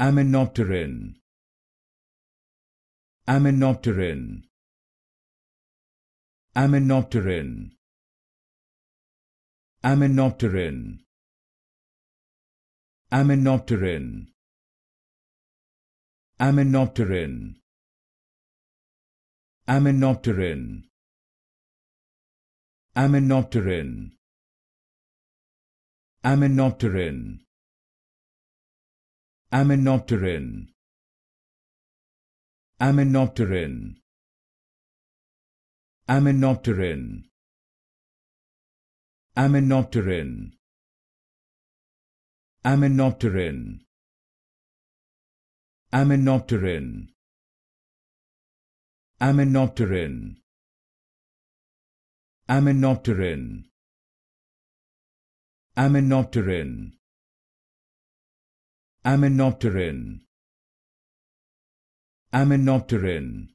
Aminopterin. Aminopterin. Aminopterin. Aminopterin. Aminopterin. Aminopterin. Aminopterin. Aminopterin. Aminopteran. Aminopterin. Aminopterin. Aminopterin. Aminopterin. Aminopterin. Aminopterin. Aminopterin. Aminopterin. Aminopteran. Aminopterin. Aminopterin.